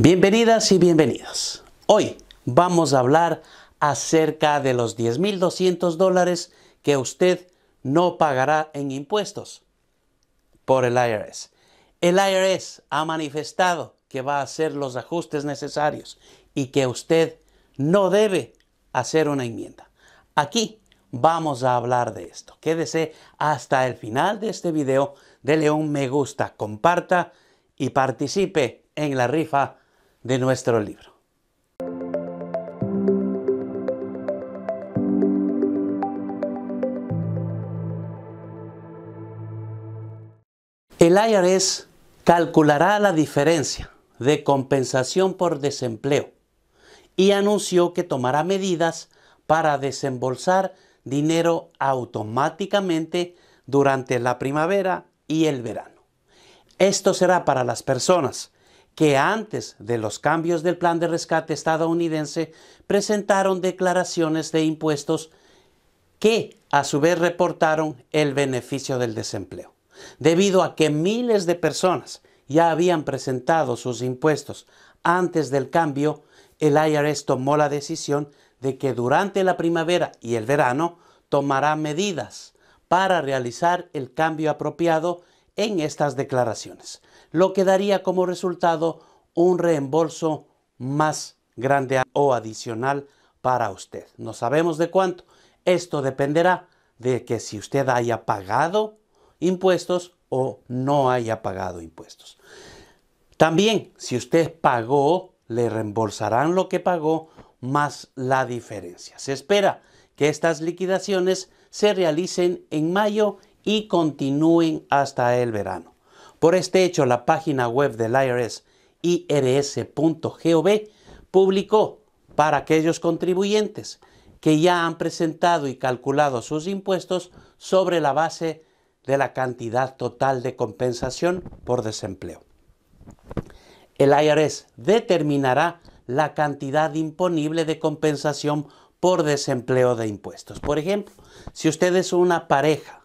Bienvenidas y bienvenidos. Hoy vamos a hablar acerca de los 10.200 dólares que usted no pagará en impuestos por el IRS. El IRS ha manifestado que va a hacer los ajustes necesarios y que usted no debe hacer una enmienda. Aquí vamos a hablar de esto. Quédese hasta el final de este video, de un me gusta, comparta y participe en la rifa de nuestro libro. El IRS calculará la diferencia de compensación por desempleo y anunció que tomará medidas para desembolsar dinero automáticamente durante la primavera y el verano. Esto será para las personas que antes de los cambios del plan de rescate estadounidense presentaron declaraciones de impuestos que a su vez reportaron el beneficio del desempleo. Debido a que miles de personas ya habían presentado sus impuestos antes del cambio, el IRS tomó la decisión de que durante la primavera y el verano tomará medidas para realizar el cambio apropiado en estas declaraciones, lo que daría como resultado un reembolso más grande o adicional para usted. No sabemos de cuánto. Esto dependerá de que si usted haya pagado impuestos o no haya pagado impuestos. También, si usted pagó, le reembolsarán lo que pagó más la diferencia. Se espera que estas liquidaciones se realicen en mayo y continúen hasta el verano. Por este hecho, la página web del IRS, irs.gov, publicó para aquellos contribuyentes que ya han presentado y calculado sus impuestos sobre la base de la cantidad total de compensación por desempleo. El IRS determinará la cantidad imponible de compensación por desempleo de impuestos. Por ejemplo, si usted es una pareja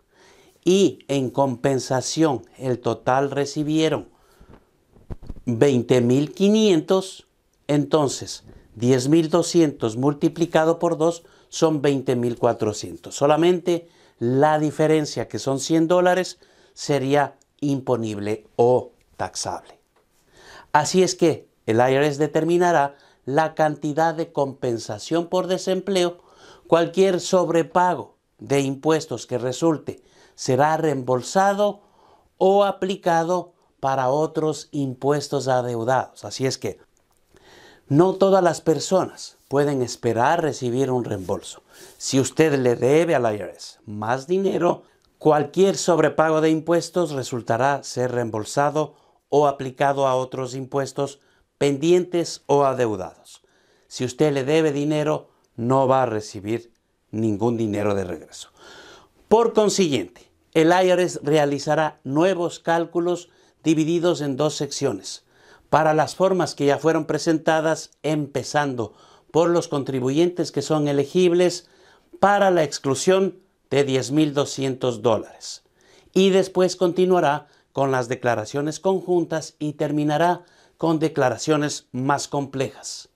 y en compensación el total recibieron 20.500, entonces 10.200 multiplicado por 2 son 20.400. Solamente la diferencia, que son 100 dólares, sería imponible o taxable. Así es que el IRS determinará la cantidad de compensación por desempleo, cualquier sobrepago de impuestos que resulte será reembolsado o aplicado para otros impuestos adeudados. Así es que no todas las personas pueden esperar recibir un reembolso. Si usted le debe al IRS más dinero, cualquier sobrepago de impuestos resultará ser reembolsado o aplicado a otros impuestos pendientes o adeudados. Si usted le debe dinero, no va a recibir ningún dinero de regreso. Por consiguiente, el IRS realizará nuevos cálculos divididos en dos secciones. Para las formas que ya fueron presentadas, empezando por los contribuyentes que son elegibles para la exclusión de 10.200 dólares. Y después continuará con las declaraciones conjuntas y terminará con declaraciones más complejas.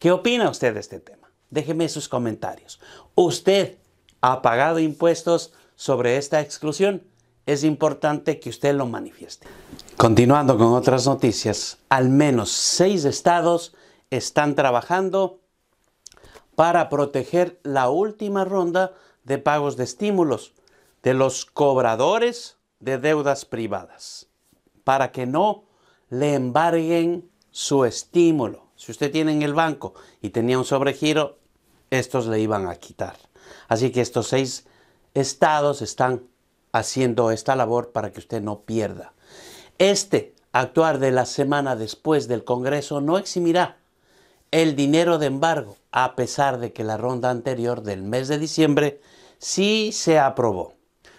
¿Qué opina usted de este tema? Déjeme sus comentarios. ¿Usted ha pagado impuestos? sobre esta exclusión, es importante que usted lo manifieste. Continuando con otras noticias, al menos seis estados están trabajando para proteger la última ronda de pagos de estímulos de los cobradores de deudas privadas, para que no le embarguen su estímulo. Si usted tiene en el banco y tenía un sobregiro, estos le iban a quitar. Así que estos seis estados están haciendo esta labor para que usted no pierda. Este actuar de la semana después del Congreso no eximirá el dinero de embargo, a pesar de que la ronda anterior del mes de diciembre sí se aprobó.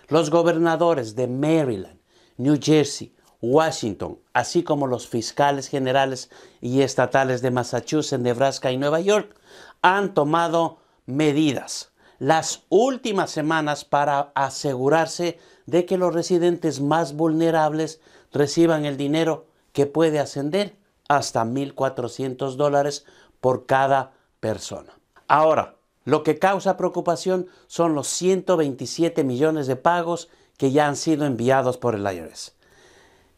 Los gobernadores de Maryland, New Jersey, Washington, así como los fiscales generales y estatales de Massachusetts, Nebraska y Nueva York, han tomado medidas las últimas semanas para asegurarse de que los residentes más vulnerables reciban el dinero que puede ascender hasta 1.400 dólares por cada persona. Ahora, lo que causa preocupación son los 127 millones de pagos que ya han sido enviados por el IRS,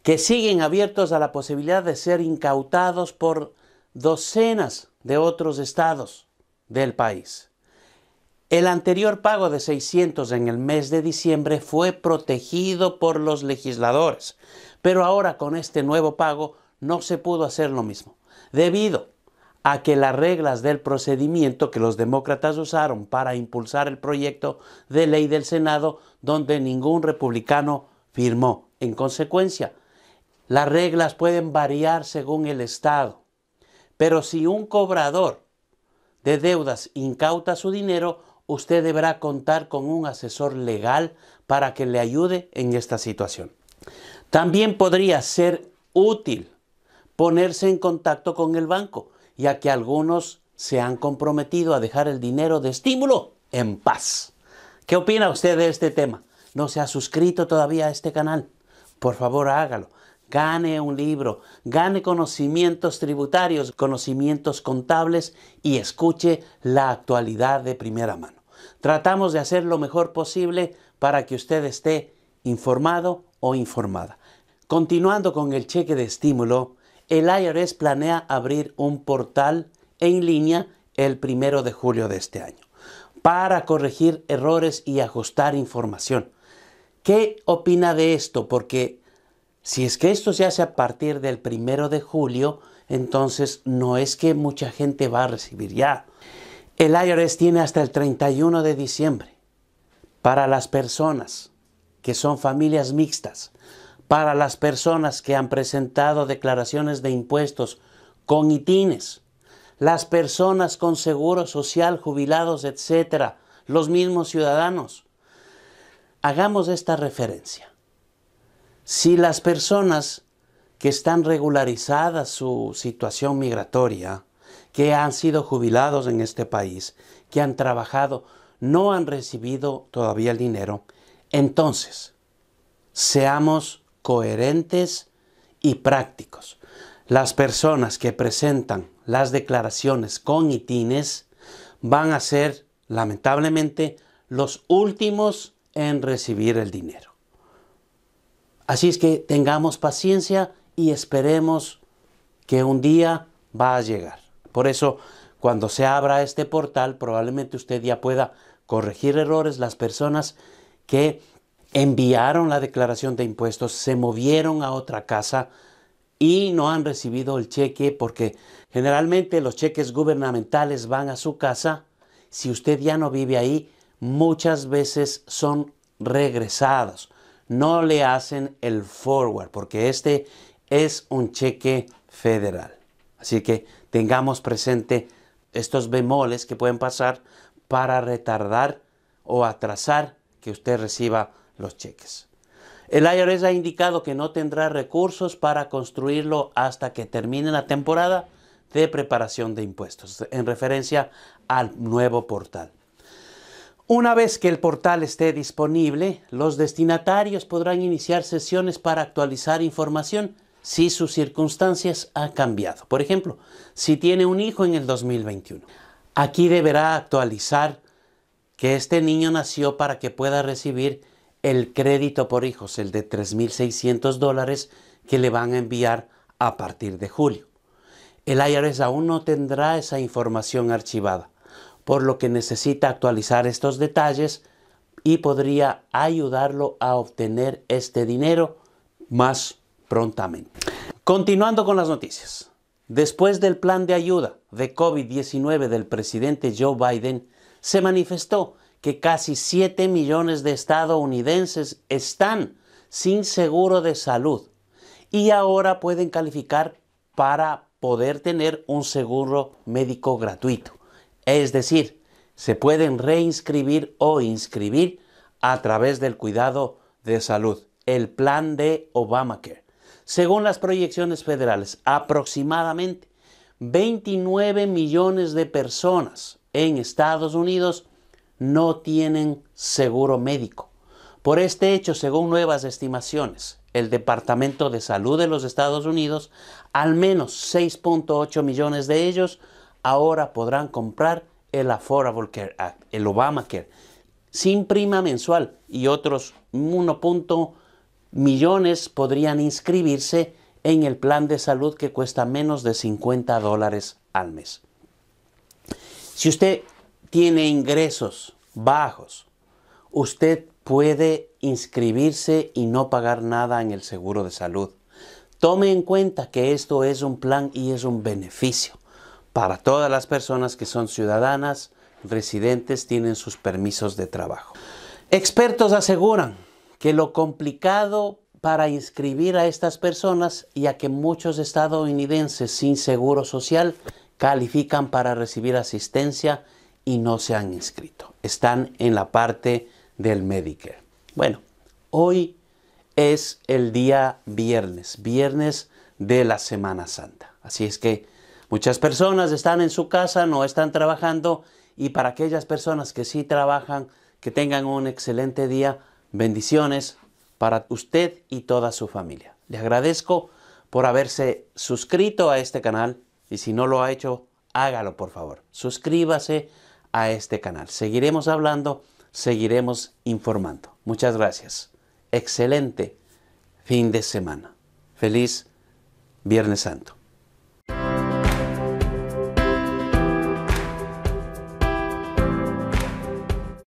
que siguen abiertos a la posibilidad de ser incautados por docenas de otros estados del país. El anterior pago de 600 en el mes de diciembre fue protegido por los legisladores, pero ahora con este nuevo pago no se pudo hacer lo mismo, debido a que las reglas del procedimiento que los demócratas usaron para impulsar el proyecto de ley del Senado, donde ningún republicano firmó. En consecuencia, las reglas pueden variar según el Estado, pero si un cobrador de deudas incauta su dinero, usted deberá contar con un asesor legal para que le ayude en esta situación. También podría ser útil ponerse en contacto con el banco, ya que algunos se han comprometido a dejar el dinero de estímulo en paz. ¿Qué opina usted de este tema? ¿No se ha suscrito todavía a este canal? Por favor, hágalo gane un libro, gane conocimientos tributarios, conocimientos contables y escuche la actualidad de primera mano. Tratamos de hacer lo mejor posible para que usted esté informado o informada. Continuando con el cheque de estímulo, el IRS planea abrir un portal en línea el primero de julio de este año para corregir errores y ajustar información. ¿Qué opina de esto? Porque si es que esto se hace a partir del primero de julio, entonces no es que mucha gente va a recibir ya. El IRS tiene hasta el 31 de diciembre para las personas que son familias mixtas, para las personas que han presentado declaraciones de impuestos con ITINES, las personas con seguro social, jubilados, etcétera, los mismos ciudadanos. Hagamos esta referencia. Si las personas que están regularizadas su situación migratoria, que han sido jubilados en este país, que han trabajado, no han recibido todavía el dinero, entonces seamos coherentes y prácticos. Las personas que presentan las declaraciones con ITINES van a ser, lamentablemente, los últimos en recibir el dinero. Así es que tengamos paciencia y esperemos que un día va a llegar. Por eso, cuando se abra este portal, probablemente usted ya pueda corregir errores. Las personas que enviaron la declaración de impuestos se movieron a otra casa y no han recibido el cheque porque generalmente los cheques gubernamentales van a su casa. Si usted ya no vive ahí, muchas veces son regresados no le hacen el forward, porque este es un cheque federal. Así que tengamos presente estos bemoles que pueden pasar para retardar o atrasar que usted reciba los cheques. El IRS ha indicado que no tendrá recursos para construirlo hasta que termine la temporada de preparación de impuestos, en referencia al nuevo portal. Una vez que el portal esté disponible, los destinatarios podrán iniciar sesiones para actualizar información si sus circunstancias han cambiado. Por ejemplo, si tiene un hijo en el 2021, aquí deberá actualizar que este niño nació para que pueda recibir el crédito por hijos, el de 3.600 dólares que le van a enviar a partir de julio. El IRS aún no tendrá esa información archivada por lo que necesita actualizar estos detalles y podría ayudarlo a obtener este dinero más prontamente. Continuando con las noticias. Después del plan de ayuda de COVID-19 del presidente Joe Biden, se manifestó que casi 7 millones de estadounidenses están sin seguro de salud y ahora pueden calificar para poder tener un seguro médico gratuito. Es decir, se pueden reinscribir o inscribir a través del cuidado de salud, el plan de Obamacare. Según las proyecciones federales, aproximadamente 29 millones de personas en Estados Unidos no tienen seguro médico. Por este hecho, según nuevas estimaciones, el Departamento de Salud de los Estados Unidos, al menos 6.8 millones de ellos ahora podrán comprar el Affordable Care Act, el Obamacare, sin prima mensual y otros 1. millones podrían inscribirse en el plan de salud que cuesta menos de 50 dólares al mes. Si usted tiene ingresos bajos, usted puede inscribirse y no pagar nada en el seguro de salud. Tome en cuenta que esto es un plan y es un beneficio para todas las personas que son ciudadanas, residentes, tienen sus permisos de trabajo. Expertos aseguran que lo complicado para inscribir a estas personas, ya que muchos estadounidenses sin seguro social califican para recibir asistencia y no se han inscrito. Están en la parte del Medicare. Bueno, hoy es el día viernes, viernes de la Semana Santa. Así es que Muchas personas están en su casa, no están trabajando y para aquellas personas que sí trabajan, que tengan un excelente día, bendiciones para usted y toda su familia. Le agradezco por haberse suscrito a este canal y si no lo ha hecho, hágalo por favor. Suscríbase a este canal. Seguiremos hablando, seguiremos informando. Muchas gracias. Excelente fin de semana. Feliz Viernes Santo.